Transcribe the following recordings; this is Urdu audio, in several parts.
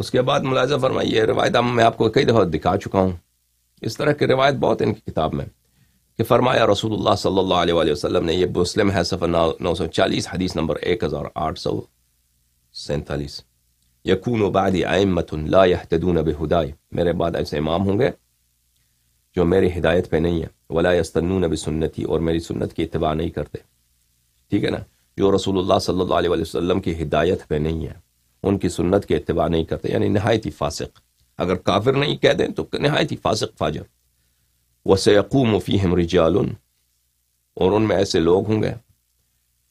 اس کے بعد ملازم فرمائیے یہ روایت ام میں آپ کو کئی دفعہ دکھا چکا ہوں اس طرح کی روایت بہت ان کی کتاب میں کہ فرمایا رسول اللہ صلی اللہ علیہ وآلہ وسلم نے یہ مسلم ہے صفحہ نو سو چالیس حدیث نمبر ایک ہزار آٹھ سو سینتالیس یقون و بادونب ہدائے میرے بعد ایسے امام ہوں گے جو میری ہدایت پہ نہیں ہے ولا استنون بسنتی سنتی اور میری سنت کی اتباع نہیں کرتے ٹھیک ہے نا جو رسول اللہ صلی اللہ علیہ وآلہ وسلم کی ہدایت پہ نہیں ہے ان کی سنت کے اتباع نہیں کرتے یعنی نہایت ہی فاسق اگر کافر نہیں کہہ دیں تو نہایت ہی فاسق فاجر وہ سیقو مفیم اور ان میں ایسے لوگ ہوں گے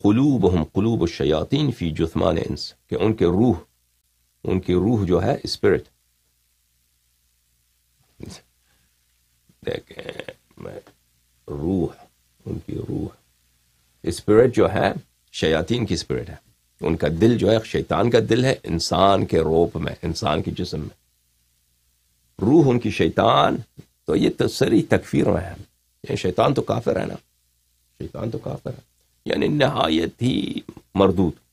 کلوب ہم انس کہ ان کے روح ان کی روح جو ہے اسپرٹ اسپرٹ جو ہے شیاطین کی اسپرٹ ہے ان کا دل جو ہے شیطان کا دل ہے انسان کے روپ میں انسان کے جسم میں روح ان کی شیطان تو یہ تو سری تکفیر میں یعنی شیطان تو کافر ہے نا شیطان تو کافر ہے یعنی نہایت ہی مردود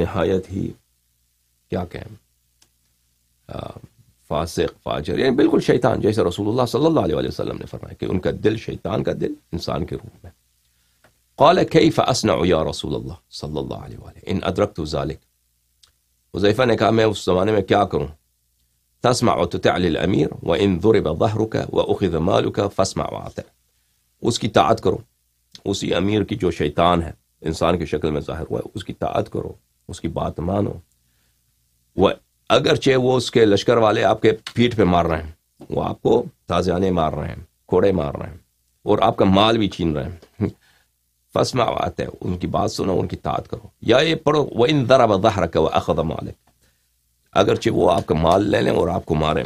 نہایت ہی کیا کہیں فاسق فاجر یعنی بالکل شیطان جیسے رسول اللہ صلی اللہ علیہ وسلم نے فرمایا کہ ان کا دل شیطان کا دل انسان کے روپ میں قال رسول اللہ صلی اللہ علیہ نے کہا میں اس زمانے میں کیا کروں تسمع ضرب ظهرك واخذ مالك فاسمع واطع اس کی طاعت کرو اسی امیر کی جو شیطان ہے انسان کی شکل میں ظاہر ہوا ہے اس کی طاعت کرو اس کی بات مانو وہ اگرچہ وہ اس کے لشکر والے آپ کے پیٹھ پہ مار رہے ہیں وہ آپ کو تازیانے مار رہے ہیں کھوڑے مار رہے ہیں اور آپ کا مال بھی چھین رہے ہیں آتے فسماتے ان کی بات سنو ان کی تعداد کرو یا یہ پڑھو وہ ان ذرا بدہ رکھے وہ اخدم مالک اگرچہ وہ آپ کا مال لے لیں اور آپ کو ماریں